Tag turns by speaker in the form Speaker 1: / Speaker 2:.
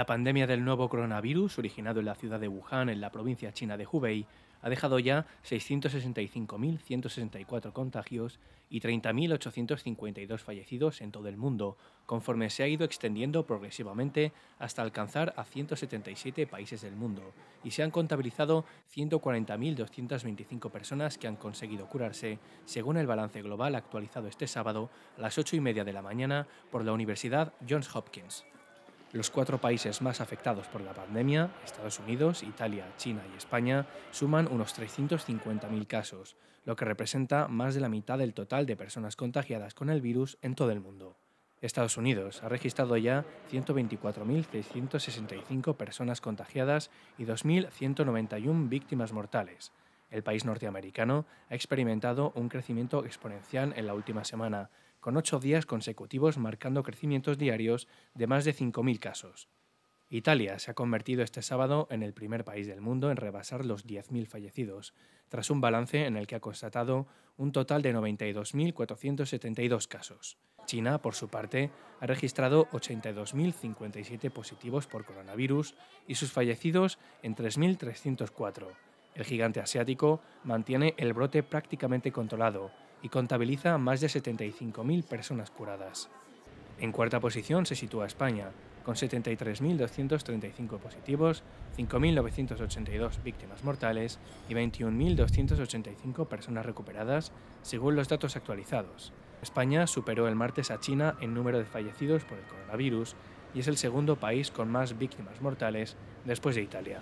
Speaker 1: La pandemia del nuevo coronavirus, originado en la ciudad de Wuhan, en la provincia china de Hubei, ha dejado ya 665.164 contagios y 30.852 fallecidos en todo el mundo, conforme se ha ido extendiendo progresivamente hasta alcanzar a 177 países del mundo, y se han contabilizado 140.225 personas que han conseguido curarse, según el balance global actualizado este sábado a las 8 y media de la mañana por la Universidad Johns Hopkins. Los cuatro países más afectados por la pandemia, Estados Unidos, Italia, China y España, suman unos 350.000 casos, lo que representa más de la mitad del total de personas contagiadas con el virus en todo el mundo. Estados Unidos ha registrado ya 124.665 personas contagiadas y 2.191 víctimas mortales. El país norteamericano ha experimentado un crecimiento exponencial en la última semana, con ocho días consecutivos marcando crecimientos diarios de más de 5.000 casos. Italia se ha convertido este sábado en el primer país del mundo en rebasar los 10.000 fallecidos, tras un balance en el que ha constatado un total de 92.472 casos. China, por su parte, ha registrado 82.057 positivos por coronavirus y sus fallecidos en 3.304 el gigante asiático mantiene el brote prácticamente controlado y contabiliza más de 75.000 personas curadas. En cuarta posición se sitúa España, con 73.235 positivos, 5.982 víctimas mortales y 21.285 personas recuperadas, según los datos actualizados. España superó el martes a China en número de fallecidos por el coronavirus y es el segundo país con más víctimas mortales después de Italia.